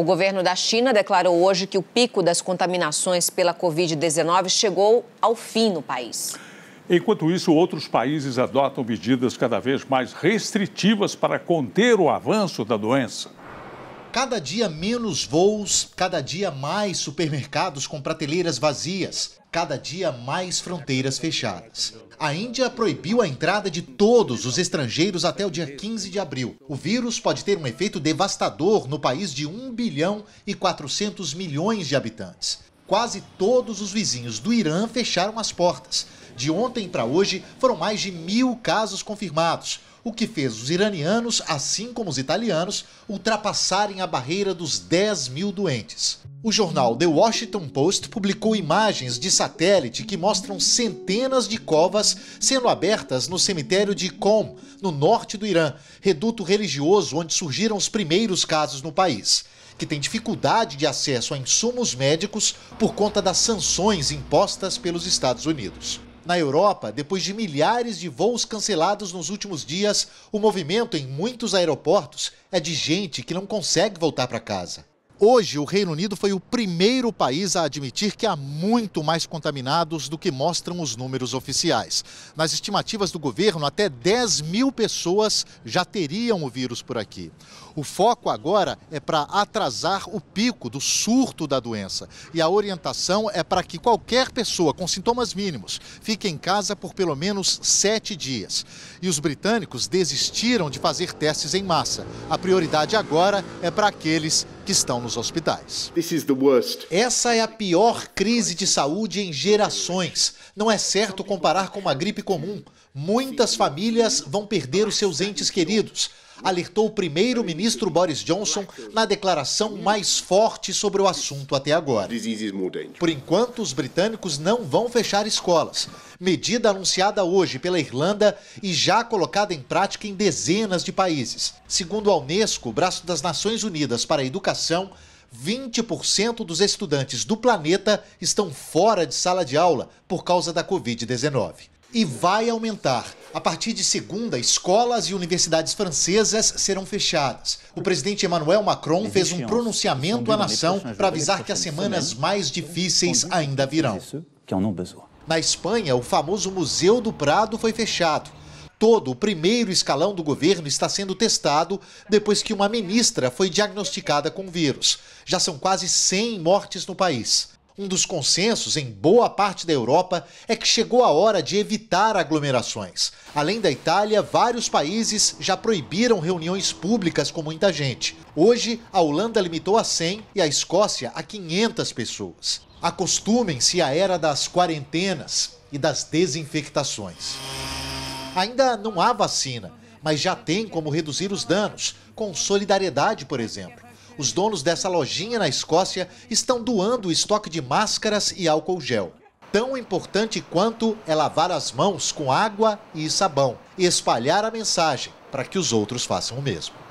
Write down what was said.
O governo da China declarou hoje que o pico das contaminações pela Covid-19 chegou ao fim no país. Enquanto isso, outros países adotam medidas cada vez mais restritivas para conter o avanço da doença. Cada dia menos voos, cada dia mais supermercados com prateleiras vazias, cada dia mais fronteiras fechadas. A Índia proibiu a entrada de todos os estrangeiros até o dia 15 de abril. O vírus pode ter um efeito devastador no país de 1 bilhão e 400 milhões de habitantes. Quase todos os vizinhos do Irã fecharam as portas de ontem para hoje, foram mais de mil casos confirmados, o que fez os iranianos, assim como os italianos, ultrapassarem a barreira dos 10 mil doentes. O jornal The Washington Post publicou imagens de satélite que mostram centenas de covas sendo abertas no cemitério de Qom, no norte do Irã, reduto religioso onde surgiram os primeiros casos no país, que tem dificuldade de acesso a insumos médicos por conta das sanções impostas pelos Estados Unidos. Na Europa, depois de milhares de voos cancelados nos últimos dias, o movimento em muitos aeroportos é de gente que não consegue voltar para casa. Hoje, o Reino Unido foi o primeiro país a admitir que há muito mais contaminados do que mostram os números oficiais. Nas estimativas do governo, até 10 mil pessoas já teriam o vírus por aqui. O foco agora é para atrasar o pico do surto da doença. E a orientação é para que qualquer pessoa com sintomas mínimos fique em casa por pelo menos sete dias. E os britânicos desistiram de fazer testes em massa. A prioridade agora é para aqueles que estão nos hospitais. Essa é a pior crise de saúde em gerações. Não é certo comparar com uma gripe comum. Muitas famílias vão perder os seus entes queridos alertou o primeiro-ministro Boris Johnson na declaração mais forte sobre o assunto até agora. Por enquanto, os britânicos não vão fechar escolas, medida anunciada hoje pela Irlanda e já colocada em prática em dezenas de países. Segundo a Unesco, o braço das Nações Unidas para a Educação, 20% dos estudantes do planeta estão fora de sala de aula por causa da Covid-19. E vai aumentar a partir de segunda, escolas e universidades francesas serão fechadas. O presidente Emmanuel Macron fez um pronunciamento à nação para avisar que as semanas mais difíceis ainda virão. É Na Espanha, o famoso Museu do Prado foi fechado. Todo o primeiro escalão do governo está sendo testado depois que uma ministra foi diagnosticada com o vírus. Já são quase 100 mortes no país. Um dos consensos em boa parte da Europa é que chegou a hora de evitar aglomerações. Além da Itália, vários países já proibiram reuniões públicas com muita gente. Hoje, a Holanda limitou a 100 e a Escócia a 500 pessoas. Acostumem-se à era das quarentenas e das desinfectações. Ainda não há vacina, mas já tem como reduzir os danos, com solidariedade, por exemplo. Os donos dessa lojinha na Escócia estão doando o estoque de máscaras e álcool gel. Tão importante quanto é lavar as mãos com água e sabão e espalhar a mensagem para que os outros façam o mesmo.